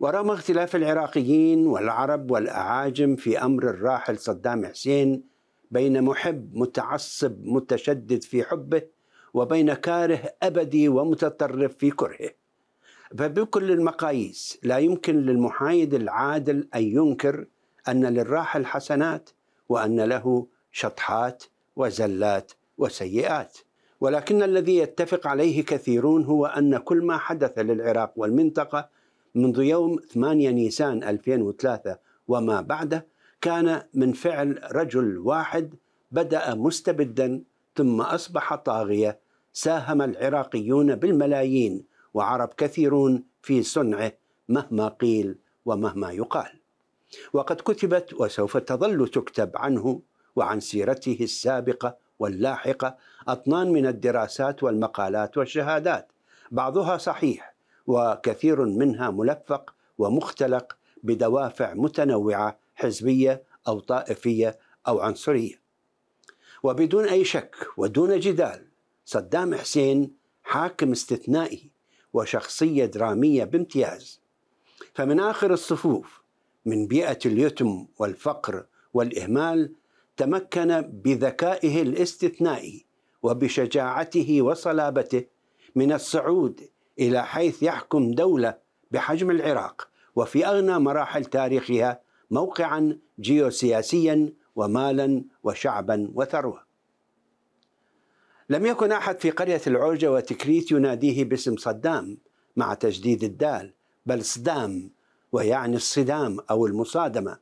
ورغم اختلاف العراقيين والعرب والأعاجم في أمر الراحل صدام حسين بين محب متعصب متشدد في حبه وبين كاره أبدي ومتطرف في كرهه فبكل المقاييس لا يمكن للمحايد العادل أن ينكر أن للراحل حسنات وأن له شطحات وزلات وسيئات ولكن الذي يتفق عليه كثيرون هو أن كل ما حدث للعراق والمنطقة منذ يوم 8 نيسان 2003 وما بعده كان من فعل رجل واحد بدأ مستبدا ثم أصبح طاغية ساهم العراقيون بالملايين وعرب كثيرون في صنعه مهما قيل ومهما يقال وقد كتبت وسوف تظل تكتب عنه وعن سيرته السابقه واللاحقه اطنان من الدراسات والمقالات والشهادات بعضها صحيح وكثير منها ملفق ومختلق بدوافع متنوعه حزبيه او طائفيه او عنصريه. وبدون اي شك ودون جدال صدام حسين حاكم استثنائي وشخصيه دراميه بامتياز. فمن اخر الصفوف من بيئه اليتم والفقر والاهمال تمكن بذكائه الاستثنائي وبشجاعته وصلابته من الصعود إلى حيث يحكم دولة بحجم العراق وفي أغنى مراحل تاريخها موقعا جيوسياسيا ومالا وشعبا وثروة لم يكن أحد في قرية العوجة وتكريت يناديه باسم صدام مع تجديد الدال بل صدام ويعني الصدام أو المصادمة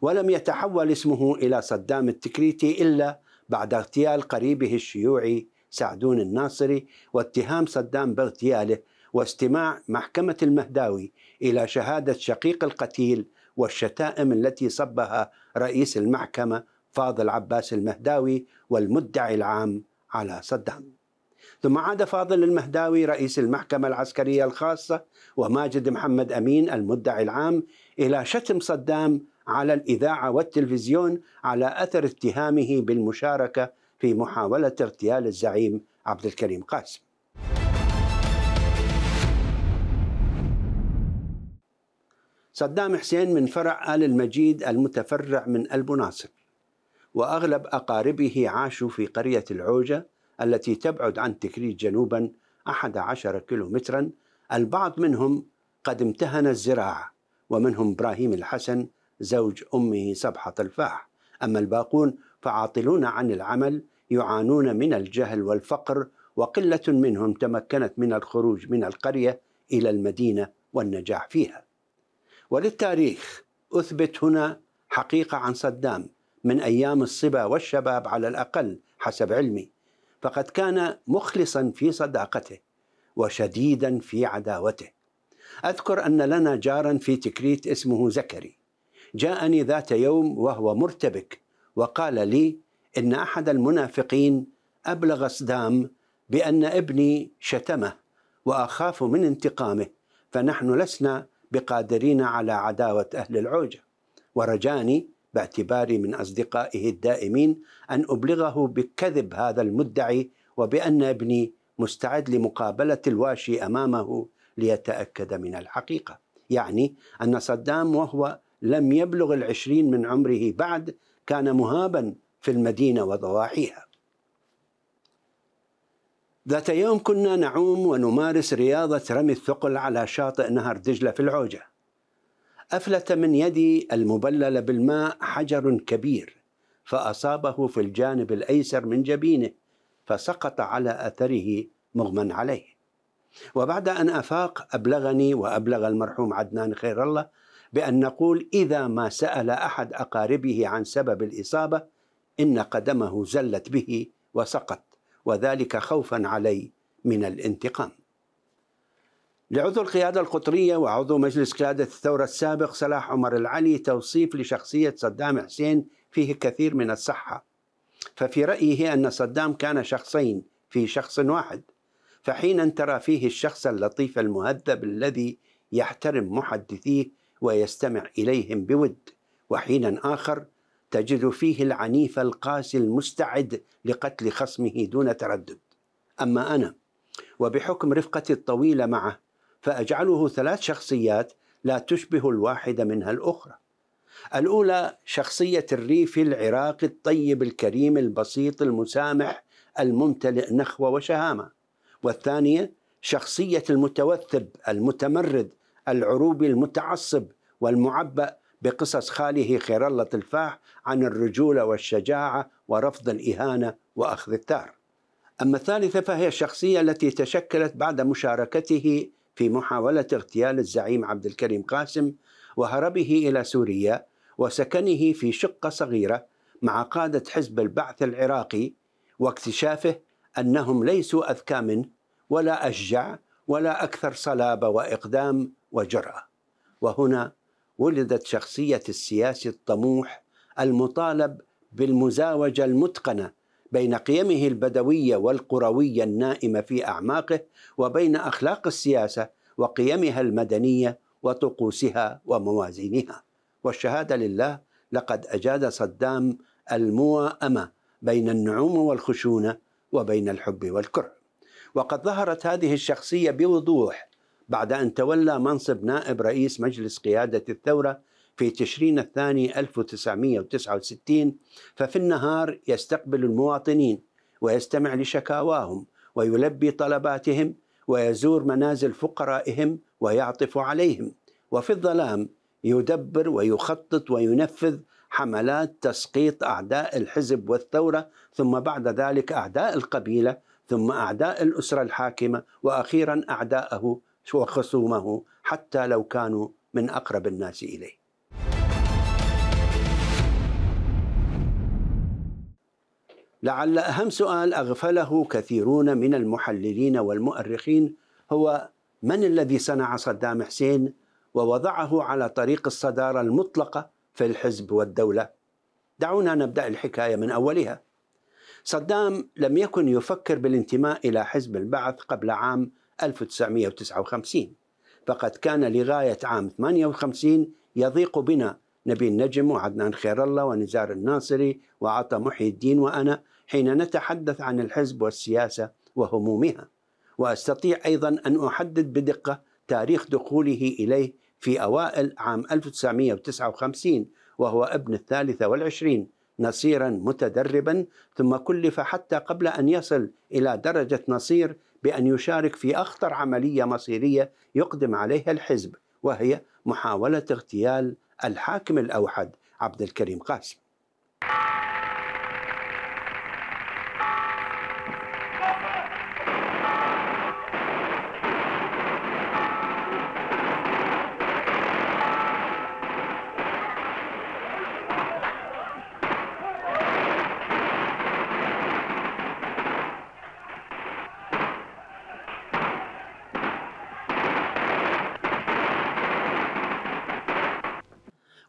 ولم يتحول اسمه إلى صدام التكريتي إلا بعد اغتيال قريبه الشيوعي سعدون الناصري واتهام صدام باغتياله واستماع محكمة المهداوي إلى شهادة شقيق القتيل والشتائم التي صبها رئيس المحكمة فاضل عباس المهداوي والمدعي العام على صدام ثم عاد فاضل المهداوي رئيس المحكمة العسكرية الخاصة وماجد محمد أمين المدعي العام إلى شتم صدام على الإذاعة والتلفزيون على أثر اتهامه بالمشاركة في محاولة اغتيال الزعيم عبد الكريم قاسم صدام حسين من فرع آل المجيد المتفرع من ألبو ناصر وأغلب أقاربه عاشوا في قرية العوجة التي تبعد عن تكريت جنوبا 11 كيلومترا البعض منهم قد امتهن الزراعة ومنهم إبراهيم الحسن زوج أمه صبحة الفاح أما الباقون فعاطلون عن العمل يعانون من الجهل والفقر وقلة منهم تمكنت من الخروج من القرية إلى المدينة والنجاح فيها وللتاريخ أثبت هنا حقيقة عن صدام من أيام الصبا والشباب على الأقل حسب علمي فقد كان مخلصا في صداقته وشديدا في عداوته أذكر أن لنا جارا في تكريت اسمه زكري جاءني ذات يوم وهو مرتبك وقال لي إن أحد المنافقين أبلغ صدام بأن ابني شتمه وأخاف من انتقامه فنحن لسنا بقادرين على عداوة أهل العوجة ورجاني باعتباري من أصدقائه الدائمين أن أبلغه بكذب هذا المدعي وبأن ابني مستعد لمقابلة الواشي أمامه ليتأكد من الحقيقة يعني أن صدام وهو لم يبلغ العشرين من عمره بعد كان مهابا في المدينة وضواحيها ذات يوم كنا نعوم ونمارس رياضة رمي الثقل على شاطئ نهر دجلة في العوجة أفلت من يدي المبللة بالماء حجر كبير فأصابه في الجانب الأيسر من جبينه فسقط على أثره مغمى عليه وبعد أن أفاق أبلغني وأبلغ المرحوم عدنان خير الله بأن نقول إذا ما سأل أحد أقاربه عن سبب الإصابة إن قدمه زلت به وسقط وذلك خوفا علي من الانتقام لعضو القيادة القطرية وعضو مجلس قيادة الثورة السابق صلاح عمر العلي توصيف لشخصية صدام حسين فيه كثير من الصحة ففي رأيه أن صدام كان شخصين في شخص واحد فحين ترى فيه الشخص اللطيف المهذب الذي يحترم محدثيه ويستمع إليهم بود وحين آخر تجد فيه العنيف القاسي المستعد لقتل خصمه دون تردد أما أنا وبحكم رفقتي الطويلة معه فأجعله ثلاث شخصيات لا تشبه الواحدة منها الأخرى الأولى شخصية الريفي العراقي الطيب الكريم البسيط المسامح الممتلئ نخوة وشهامة والثانية شخصية المتوثب المتمرد العروبي المتعصب والمعبأ بقصص خاله خير الله تلفاح عن الرجولة والشجاعة ورفض الإهانة وأخذ الثار أما الثالثة فهي الشخصية التي تشكلت بعد مشاركته في محاولة اغتيال الزعيم عبد الكريم قاسم وهربه إلى سوريا وسكنه في شقة صغيرة مع قادة حزب البعث العراقي واكتشافه أنهم ليسوا أذكى منه ولا أشجع ولا أكثر صلابة وإقدام وجرأة وهنا ولدت شخصية السياسي الطموح المطالب بالمزاوجة المتقنة بين قيمه البدوية والقروية النائمة في أعماقه وبين أخلاق السياسة وقيمها المدنية وطقوسها وموازينها والشهادة لله لقد أجاد صدام المواءمة بين النعومة والخشونة وبين الحب والكره وقد ظهرت هذه الشخصية بوضوح بعد أن تولى منصب نائب رئيس مجلس قيادة الثورة في تشرين الثاني 1969 ففي النهار يستقبل المواطنين ويستمع لشكاواهم ويلبي طلباتهم ويزور منازل فقرائهم ويعطف عليهم وفي الظلام يدبر ويخطط وينفذ حملات تسقيط اعداء الحزب والثوره ثم بعد ذلك اعداء القبيله ثم اعداء الاسره الحاكمه واخيرا اعداءه وخصومه حتى لو كانوا من اقرب الناس اليه. لعل اهم سؤال اغفله كثيرون من المحللين والمؤرخين هو من الذي صنع صدام حسين ووضعه على طريق الصداره المطلقه في الحزب والدوله؟ دعونا نبدا الحكايه من اولها. صدام لم يكن يفكر بالانتماء الى حزب البعث قبل عام 1959 فقد كان لغاية عام 58 يضيق بنا نبيل نجم وعدنان خير الله ونزار الناصري وعطا محي الدين وأنا حين نتحدث عن الحزب والسياسة وهمومها وأستطيع أيضا أن أحدد بدقة تاريخ دخوله إليه في أوائل عام 1959 وهو ابن الثالثة والعشرين نصيرا متدربا ثم كلف حتى قبل أن يصل إلى درجة نصير بأن يشارك في أخطر عملية مصيرية يقدم عليها الحزب وهي محاولة اغتيال الحاكم الأوحد عبد الكريم قاسم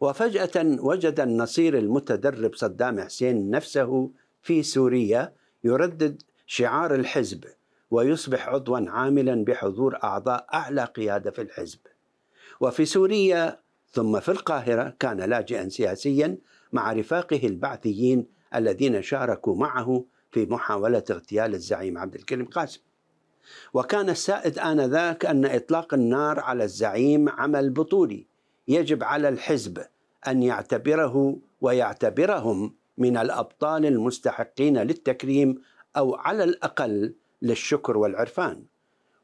وفجأة وجد النصير المتدرب صدام حسين نفسه في سوريا يردد شعار الحزب ويصبح عضوا عاملا بحضور أعضاء أعلى قيادة في الحزب وفي سوريا ثم في القاهرة كان لاجئا سياسيا مع رفاقه البعثيين الذين شاركوا معه في محاولة اغتيال الزعيم عبد الكريم قاسم وكان السائد آنذاك أن إطلاق النار على الزعيم عمل بطولي يجب على الحزب ان يعتبره ويعتبرهم من الابطال المستحقين للتكريم او على الاقل للشكر والعرفان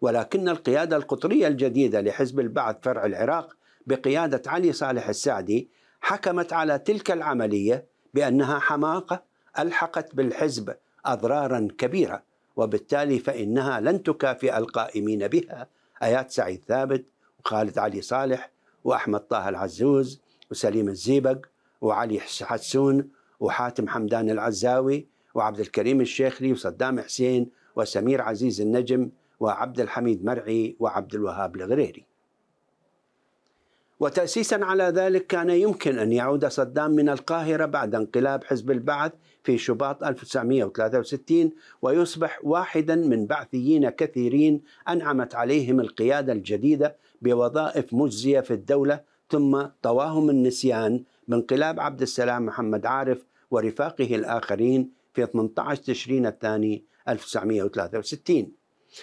ولكن القياده القطريه الجديده لحزب البعث فرع العراق بقياده علي صالح السعدي حكمت على تلك العمليه بانها حماقه الحقت بالحزب اضرارا كبيره وبالتالي فانها لن تكافئ القائمين بها ايات سعيد ثابت وخالد علي صالح وأحمد طه العزوز وسليم الزيبق وعلي حسون وحاتم حمدان العزاوي وعبد الكريم الشيخلي وصدام حسين وسمير عزيز النجم وعبد الحميد مرعي وعبد الوهاب الغريري وتأسيسا على ذلك كان يمكن أن يعود صدام من القاهرة بعد انقلاب حزب البعث في شباط 1963 ويصبح واحدا من بعثيين كثيرين أنعمت عليهم القيادة الجديدة بوظائف مجزية في الدولة ثم طواهم النسيان بانقلاب عبد السلام محمد عارف ورفاقه الآخرين في 18 تشرين الثاني 1963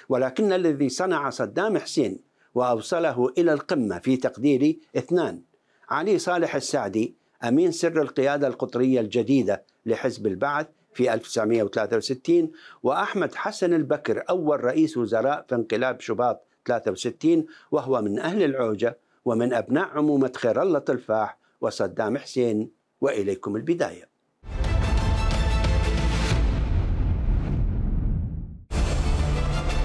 ولكن الذي صنع صدام حسين وأوصله إلى القمة في تقديري اثنان علي صالح السعدي أمين سر القيادة القطرية الجديدة لحزب البعث في 1963 وأحمد حسن البكر أول رئيس وزراء في انقلاب شباط 63 وهو من أهل العوجة ومن أبناء عمومة خير الله طلفاح وصدام حسين وإليكم البداية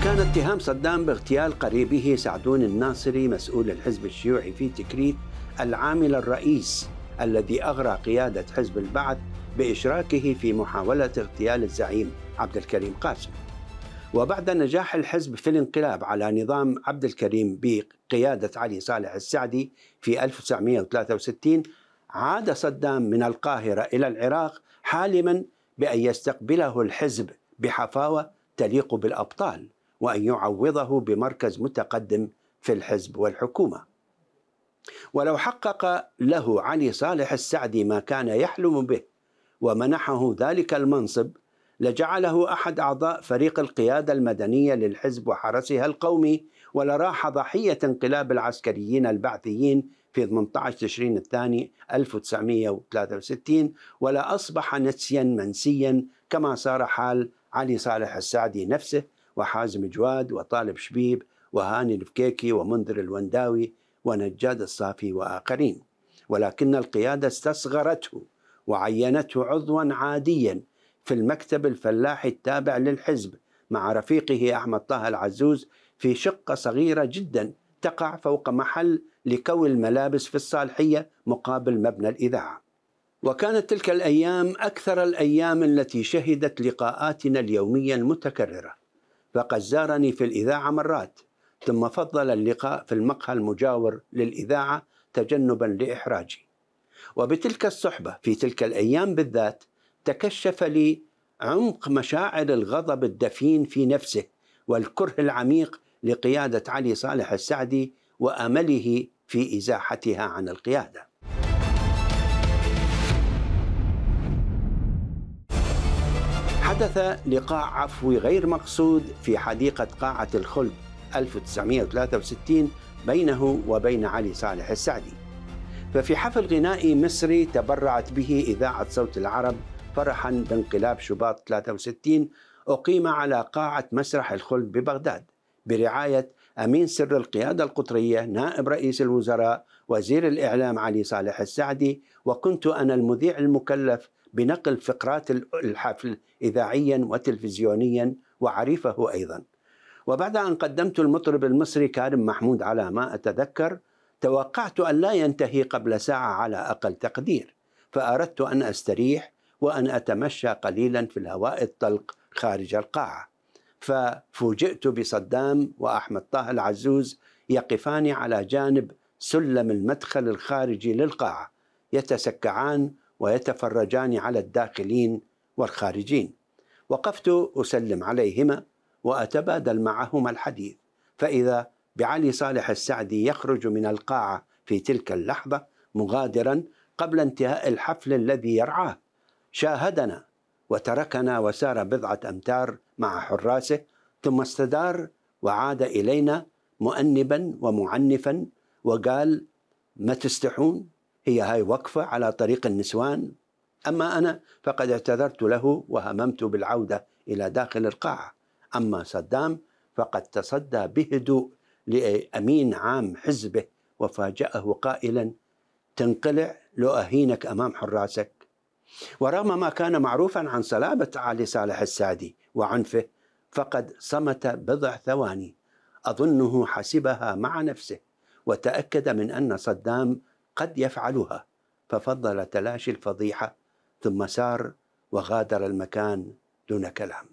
كان اتهام صدام باغتيال قريبه سعدون الناصري مسؤول الحزب الشيوعي في تكريت العامل الرئيس الذي اغرى قياده حزب البعث باشراكه في محاوله اغتيال الزعيم عبد الكريم قاسم. وبعد نجاح الحزب في الانقلاب على نظام عبد الكريم بقياده علي صالح السعدي في 1963 عاد صدام من القاهره الى العراق حالما بان يستقبله الحزب بحفاوه تليق بالابطال وأن يعوضه بمركز متقدم في الحزب والحكومة ولو حقق له علي صالح السعدي ما كان يحلم به ومنحه ذلك المنصب لجعله أحد أعضاء فريق القيادة المدنية للحزب وحرسها القومي ولراح ضحية انقلاب العسكريين البعثيين في 18 تشرين الثاني 1963 ولا أصبح نسيا منسيا كما صار حال علي صالح السعدي نفسه وحازم جواد وطالب شبيب وهاني الفكيكي ومنذر الونداوي ونجاد الصافي وآخرين ولكن القيادة استصغرته وعينته عضوا عاديا في المكتب الفلاحي التابع للحزب مع رفيقه أحمد طه العزوز في شقة صغيرة جدا تقع فوق محل لكوي الملابس في الصالحية مقابل مبنى الإذاعة وكانت تلك الأيام أكثر الأيام التي شهدت لقاءاتنا اليومية المتكررة فقد زارني في الإذاعة مرات ثم فضل اللقاء في المقهى المجاور للإذاعة تجنبا لإحراجي وبتلك الصحبة في تلك الأيام بالذات تكشف لي عمق مشاعر الغضب الدفين في نفسه والكره العميق لقيادة علي صالح السعدي وأمله في إزاحتها عن القيادة حدث لقاء عفوي غير مقصود في حديقة قاعة الخلد 1963 بينه وبين علي صالح السعدي ففي حفل غنائي مصري تبرعت به إذاعة صوت العرب فرحا بانقلاب شباط 63 أقيم على قاعة مسرح الخلد ببغداد برعاية أمين سر القيادة القطرية نائب رئيس الوزراء وزير الإعلام علي صالح السعدي وكنت أنا المذيع المكلف بنقل فقرات الحفل إذاعيا وتلفزيونيا وعريفه أيضا وبعد أن قدمت المطرب المصري كارم محمود على ما أتذكر توقعت أن لا ينتهي قبل ساعة على أقل تقدير فأردت أن أستريح وأن أتمشى قليلا في الهواء الطلق خارج القاعة ففوجئت بصدام وأحمد طه العزوز يقفان على جانب سلم المدخل الخارجي للقاعة يتسكعان ويتفرجان على الداخلين والخارجين وقفت اسلم عليهما واتبادل معهما الحديث فاذا بعلي صالح السعدي يخرج من القاعه في تلك اللحظه مغادرا قبل انتهاء الحفل الذي يرعاه شاهدنا وتركنا وسار بضعه امتار مع حراسه ثم استدار وعاد الينا مؤنبا ومعنفا وقال ما تستحون هي هاي وقفة على طريق النسوان أما أنا فقد اعتذرت له وهممت بالعودة إلى داخل القاعة أما صدام فقد تصدى بهدوء لأمين عام حزبه وفاجأه قائلا تنقلع لو أهينك أمام حراسك ورغم ما كان معروفا عن صلابة علي صالح السعدي وعنفه فقد صمت بضع ثواني أظنه حسبها مع نفسه وتأكد من أن صدام قد يفعلها ففضل تلاشي الفضيحة ثم سار وغادر المكان دون كلام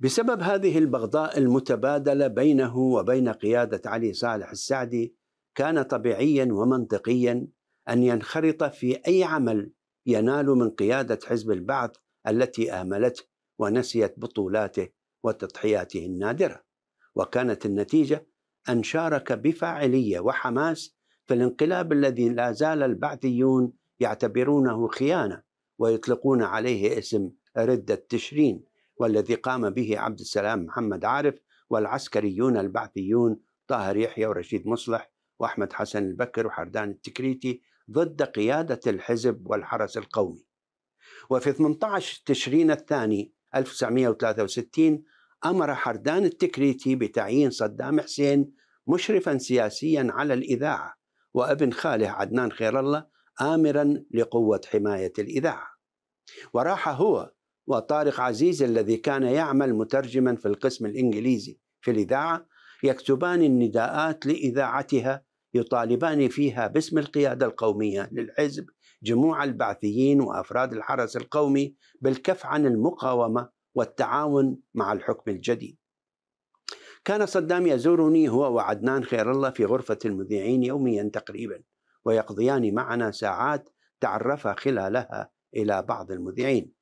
بسبب هذه البغضاء المتبادلة بينه وبين قيادة علي صالح السعدي كان طبيعيا ومنطقيا أن ينخرط في أي عمل ينال من قيادة حزب البعث التي آملته ونسيت بطولاته وتضحياته النادره وكانت النتيجة أن شارك بفاعلية وحماس في الانقلاب الذي لا زال البعثيون يعتبرونه خيانة ويطلقون عليه اسم ردة تشرين والذي قام به عبد السلام محمد عارف والعسكريون البعثيون طاهر يحيى ورشيد مصلح وأحمد حسن البكر وحردان التكريتي ضد قيادة الحزب والحرس القومي وفي 18 تشرين الثاني 1963 أمر حردان التكريتي بتعيين صدام حسين مشرفا سياسيا على الإذاعة وابن خاله عدنان خير الله آمرا لقوة حماية الإذاعة وراح هو وطارق عزيز الذي كان يعمل مترجما في القسم الإنجليزي في الإذاعة يكتبان النداءات لإذاعتها يطالبان فيها باسم القيادة القومية للحزب جموع البعثيين وأفراد الحرس القومي بالكف عن المقاومة والتعاون مع الحكم الجديد كان صدام يزورني هو وعدنان خير الله في غرفة المذيعين يوميا تقريبا ويقضيان معنا ساعات تعرف خلالها إلى بعض المذيعين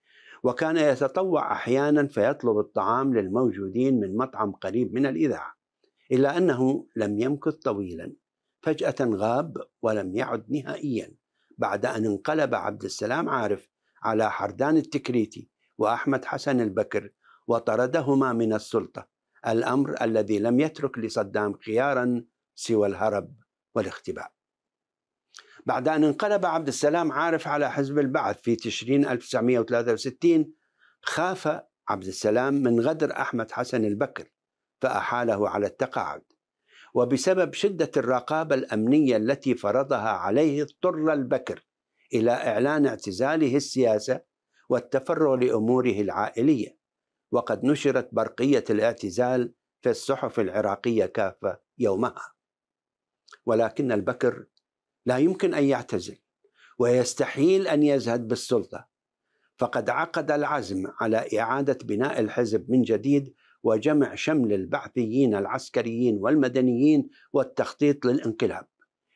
وكان يتطوع أحيانا فيطلب الطعام للموجودين من مطعم قريب من الإذاعة إلا أنه لم يمكث طويلا فجأة غاب ولم يعد نهائيا بعد أن انقلب عبد السلام عارف على حردان التكريتي وأحمد حسن البكر وطردهما من السلطة الأمر الذي لم يترك لصدام خيارا سوى الهرب والاختباء بعد أن انقلب عبد السلام عارف على حزب البعث في تشرين 1963 خاف عبد السلام من غدر أحمد حسن البكر فأحاله على التقاعد وبسبب شدة الرقابة الأمنية التي فرضها عليه اضطر البكر إلى إعلان اعتزاله السياسة والتفرغ لأموره العائلية وقد نشرت برقية الاعتزال في الصحف العراقية كافة يومها ولكن البكر لا يمكن أن يعتزل ويستحيل أن يزهد بالسلطة فقد عقد العزم على إعادة بناء الحزب من جديد وجمع شمل البعثيين العسكريين والمدنيين والتخطيط للانقلاب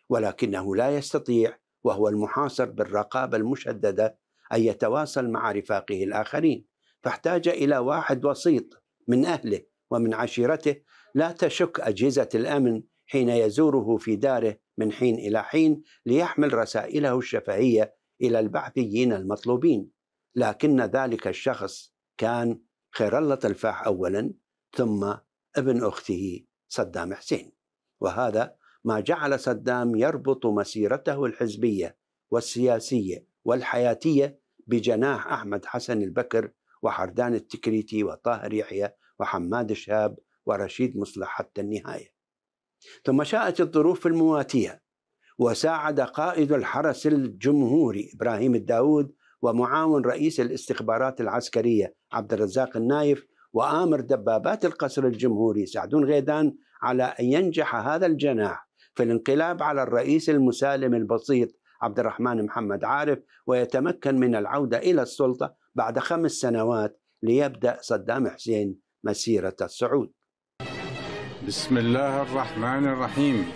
ولكنه لا يستطيع وهو المحاصر بالرقابة المشددة أن يتواصل مع رفاقه الآخرين فاحتاج إلى واحد وسيط من أهله ومن عشيرته لا تشك أجهزة الأمن حين يزوره في داره من حين إلى حين ليحمل رسائله الشفهية إلى البعثيين المطلوبين لكن ذلك الشخص كان خير الله تلفاح أولا ثم ابن أخته صدام حسين وهذا ما جعل صدام يربط مسيرته الحزبية والسياسية والحياتية بجناح أحمد حسن البكر وحردان التكريتي وطاهر يحيى وحماد الشهاب ورشيد مصلح حتى النهاية ثم شاءت الظروف المواتية وساعد قائد الحرس الجمهوري إبراهيم الداود ومعاون رئيس الاستخبارات العسكرية عبد الرزاق النايف وآمر دبابات القصر الجمهوري سعدون غيدان على أن ينجح هذا الجناح في الانقلاب على الرئيس المسالم البسيط عبد الرحمن محمد عارف ويتمكن من العودة إلى السلطة بعد خمس سنوات ليبدأ صدام حسين مسيرة الصعود بسم الله الرحمن الرحيم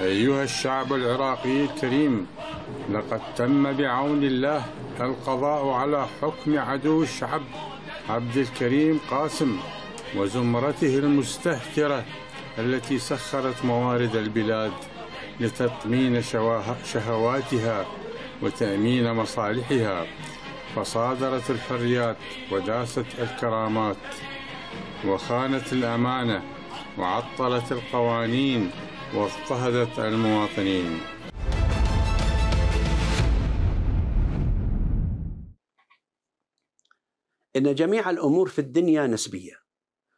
أيها الشعب العراقي الكريم لقد تم بعون الله القضاء على حكم عدو الشعب عبد الكريم قاسم وزمرته المستهترة التي سخرت موارد البلاد لتطمين شهواتها وتأمين مصالحها فصادرت الحريات وداست الكرامات وخانت الأمانة وعطلت القوانين واضطهدت المواطنين إن جميع الأمور في الدنيا نسبية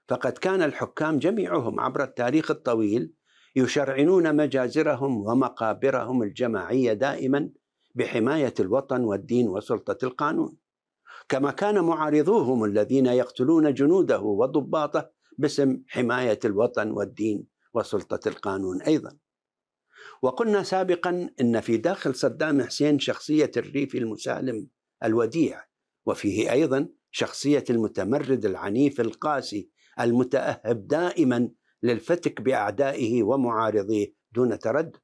فقد كان الحكام جميعهم عبر التاريخ الطويل يشرعنون مجازرهم ومقابرهم الجماعيه دائما بحمايه الوطن والدين وسلطه القانون كما كان معارضوهم الذين يقتلون جنوده وضباطه باسم حمايه الوطن والدين وسلطه القانون ايضا وقلنا سابقا ان في داخل صدام حسين شخصيه الريف المسالم الوديع وفيه ايضا شخصيه المتمرد العنيف القاسي المتاهب دائما للفتك باعدائه ومعارضيه دون تردد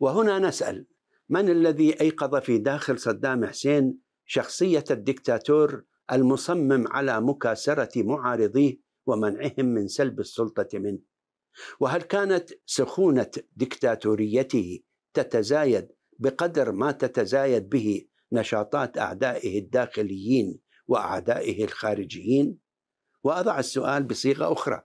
وهنا نسال من الذي ايقظ في داخل صدام حسين شخصيه الدكتاتور المصمم على مكاسره معارضيه ومنعهم من سلب السلطه منه وهل كانت سخونه دكتاتوريته تتزايد بقدر ما تتزايد به نشاطات اعدائه الداخليين واعدائه الخارجيين واضع السؤال بصيغه اخرى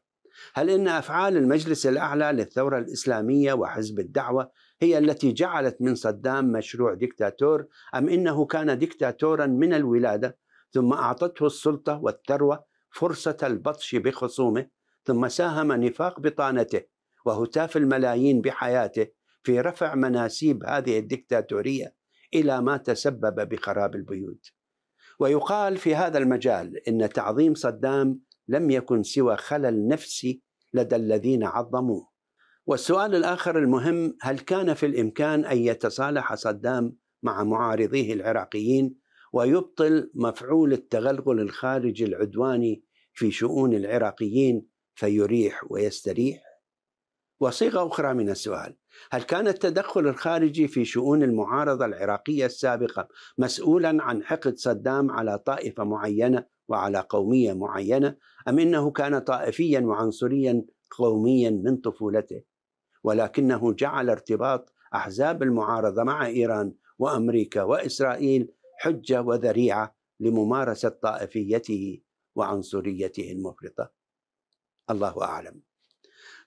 هل إن أفعال المجلس الأعلى للثورة الإسلامية وحزب الدعوة هي التي جعلت من صدام مشروع دكتاتور أم إنه كان دكتاتورا من الولادة ثم أعطته السلطة والثروة فرصة البطش بخصومه ثم ساهم نفاق بطانته وهتاف الملايين بحياته في رفع مناسيب هذه الدكتاتورية إلى ما تسبب بخراب البيوت ويقال في هذا المجال إن تعظيم صدام لم يكن سوى خلل نفسي لدى الذين عظموه والسؤال الآخر المهم هل كان في الإمكان أن يتصالح صدام مع معارضيه العراقيين ويبطل مفعول التغلغل الخارجي العدواني في شؤون العراقيين فيريح ويستريح وصيغه اخرى من السؤال هل كان التدخل الخارجي في شؤون المعارضه العراقيه السابقه مسؤولا عن حقد صدام على طائفه معينه وعلى قومية معينة أم إنه كان طائفيا وعنصريا قوميا من طفولته ولكنه جعل ارتباط أحزاب المعارضة مع إيران وأمريكا وإسرائيل حجة وذريعة لممارسة طائفيته وعنصريته المفرطة الله أعلم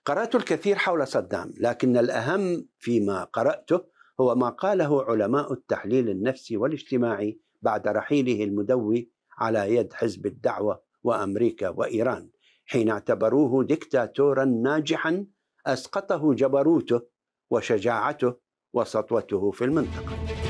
قرأت الكثير حول صدام لكن الأهم فيما قرأته هو ما قاله علماء التحليل النفسي والاجتماعي بعد رحيله المدوي على يد حزب الدعوه وامريكا وايران حين اعتبروه دكتاتورا ناجحا اسقطه جبروته وشجاعته وسطوته في المنطقه